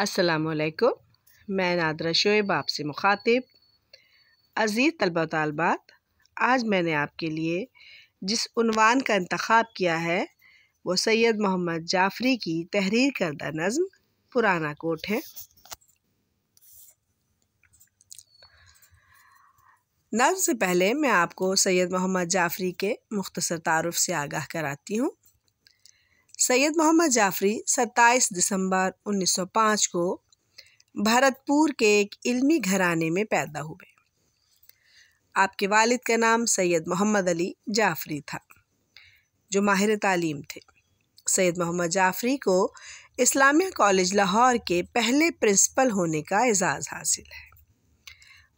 असलकुम मैं नादरा शोएब आपसे मुखातिब अज़ीज़ तलबा तलबात आज मैंने आपके लिए जिस उनवान का इंतखब किया है वो सैयद मोहम्मद जाफरी की तहरीर करदा नज़म पुराना कोट है नज़म से पहले मैं आपको सैयद मोहम्मद जाफरी के मुख्तसर तारफ़ से आगाह कराती हूँ सैयद मोहम्मद जाफरी 27 दिसंबर 1905 को भरतपुर के एक इल्मी घराने में पैदा हुए आपके वालिद का नाम सैयद मोहम्मद अली जाफरी था जो माहिर तालीम थे सैयद मोहम्मद जाफरी को इस्लामिया कॉलेज लाहौर के पहले प्रिंसिपल होने का एजाज़ हासिल है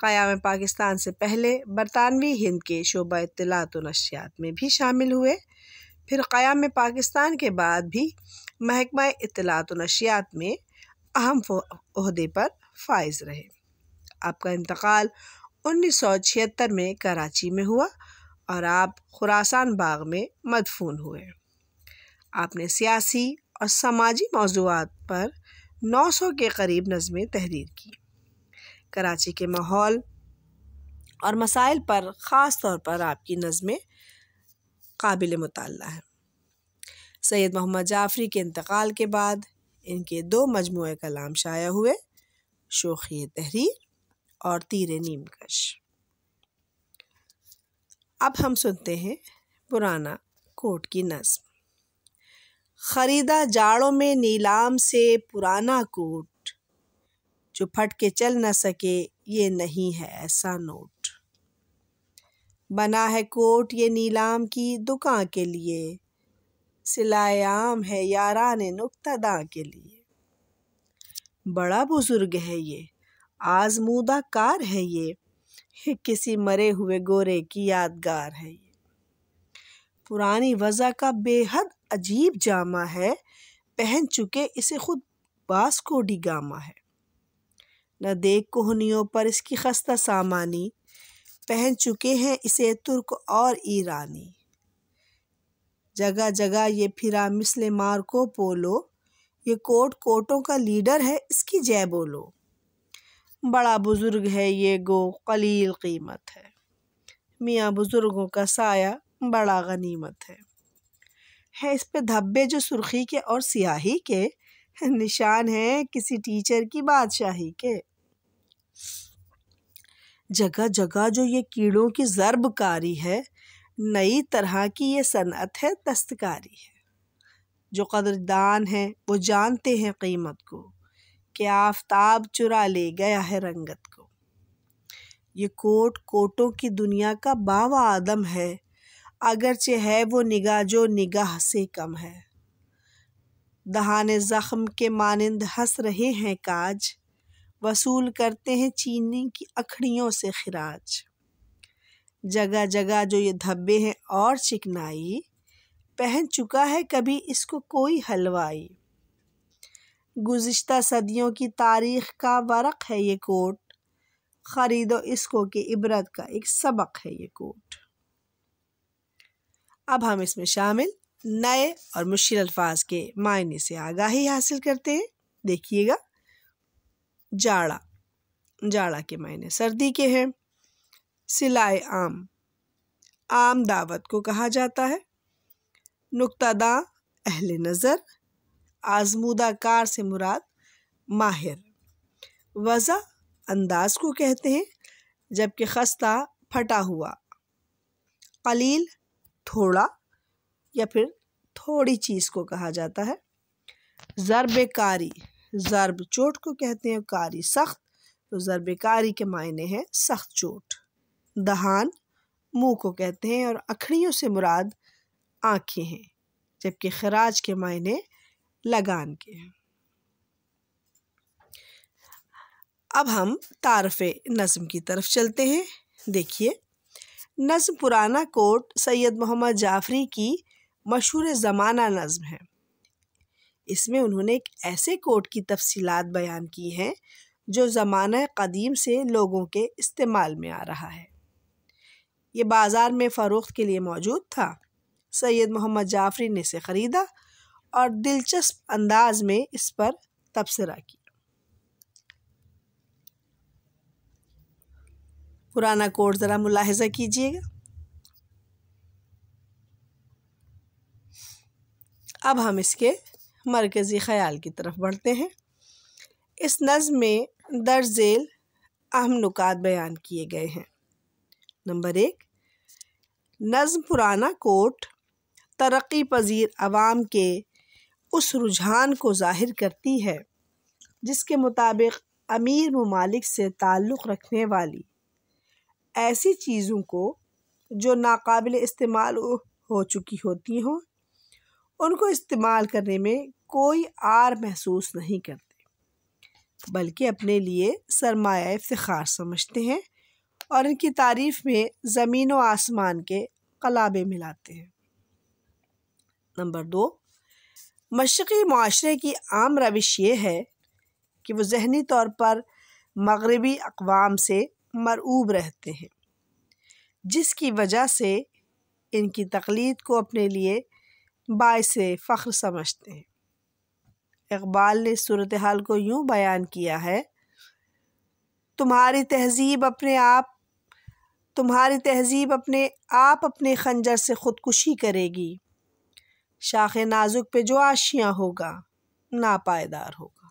क़याम पाकिस्तान से पहले बरतानवी हिंद के शोबा इतलात नशियात में भी शामिल हुए फिर क़याम पाकिस्तान के बाद भी महकमा इतलात नशियात में अहम अहदे पर फाइज रहे आपका इंतकाल उन्नीस सौ छिहत्तर में कराची में हुआ और आप खुरासान बाग में मदफून हुए आपने सियासी और समाजी मौजूद पर 900 के करीब नज़में तहरीर की कराची के माहौल और मसाइल पर ख़ास तौर पर आपकी नज़में काबिल मुताल है सैयद मोहम्मद जाफरी के इंतकाल के बाद इनके दो मजमू कलाम शाया हुए शोखी तहरीर और तीर नीमकश अब हम सुनते हैं पुराना कोट की नज्म खरीदा जाड़ों में नीलाम से पुराना कोट जो फट के चल न सके ये नहीं है ऐसा नोट बना है कोट ये नीलाम की दुकान के लिए आम है यारान नुक्तदा के लिए बड़ा बुज़ुर्ग है ये आजमूदा कार है ये किसी मरे हुए गोरे की यादगार है ये पुरानी वज़ा का बेहद अजीब जामा है पहन चुके इसे खुद बास कोडी गामा है न देख कोहनियों पर इसकी खस्ता सामानी पहन चुके हैं इसे तुर्क और ईरानी जगह जगह ये फिरा मिसल मार्को पोलो ये कोट कोटों का लीडर है इसकी जय बोलो बड़ा बुज़ुर्ग है ये गो कलील कीमत है मियाँ बुज़ुर्गों का साया बड़ा गनीमत है है इस पे धब्बे जो सुर्खी के और सियाही के निशान हैं किसी टीचर की बादशाही के जगह जगह जो ये कीड़ों की ज़रबकारी है नई तरह की ये सनत है दस्तकारी है जो कदरदान है वो जानते हैं कीमत को कि आफ्ताब चुरा ले गया है रंगत को ये कोट कोटों की दुनिया का बावा आदम है अगरचे है वो निगाह जो निगाह से कम है दहाने ज़ख्म के मानंद हंस रहे हैं काज वसूल करते हैं चीनी की अखड़ियों से खराज जगह जगह जो ये धब्बे हैं और चिकनाई पहन चुका है कभी इसको कोई हलवाई गुज्त सदियों की तारीख का वरक है ये कोट ख़रीदो इसको कि इबरत का एक सबक है ये कोट अब हम इसमें शामिल नए और मुश्किल अल्फाज के मायने से आगाही हासिल करते हैं देखिएगा जाड़ा जाड़ा के मायने सर्दी के हैं सिलाए आम आम दावत को कहा जाता है नुक्तादा अहल नज़र आजमूदा कार से मुराद माहिर वज़ा अंदाज को कहते हैं जबकि खस्ता फटा हुआ कलील थोड़ा या फिर थोड़ी चीज़ को कहा जाता है ज़रबकारी ज़रब चोट को कहते हैं कारी सख्त तो ज़रब कारी के मायने हैं सख्त चोट दहान मुंह को कहते हैं और अखड़ियों से मुराद आँखें हैं जबकि खराज के मायने लगान के हैं अब हम तारफ़ नज़म की तरफ चलते हैं देखिए नज़म पुराना कोट सैयद मोहम्मद जाफरी की मशहूर ज़माना नज़म है इसमें उन्होंने एक ऐसे कोड की तफसीलात बयान की हैं जो ज़माना कदीम से लोगों के इस्तेमाल में आ रहा है ये बाज़ार में फ़रोख्त के लिए मौजूद था सैयद मोहम्मद जाफरी ने इसे ख़रीदा और दिलचस्प अंदाज में इस पर तबसरा किया पुराना कोड ज़रा मुलाहजा कीजिएगा अब हम इसके मरकज़ी ख़याल की तरफ बढ़ते हैं इस नज़म में दर झेल अहम नुकात बयान किए गए हैं नंबर एक नज़म पुराना कोट तरक्की पजीर आवाम के उस रुझान को ज़ाहिर करती है जिसके मुताबिक अमीर ममालिक से ताल्लुक़ रखने वाली ऐसी चीज़ों को जो नाकबिल इस्तेमाल हो चुकी होती हों उनको इस्तेमाल करने में कोई आर महसूस नहीं करते बल्कि अपने लिए सरमाया इफ्तार समझते हैं और इनकी तारीफ़ में ज़मीन व आसमान के कलाबे मिलाते हैं नंबर दो मशरक़ी माशरे की आम रविश ये है कि वो जहनी तौर पर मगरबी अकवाम से मरऊब रहते हैं जिसकी वजह से इनकी तकलीद को अपने लिए बायस फ़ख्र समझते हैं इकबाल ने सूरत हाल को यूँ बयान किया है तुम्हारी तहजीब अपने आप तुम्हारी तहजीब अपने आप अपने खंजर से ख़ुदकुशी करेगी शाख नाजुक पे जो आशियाँ होगा नापायदार होगा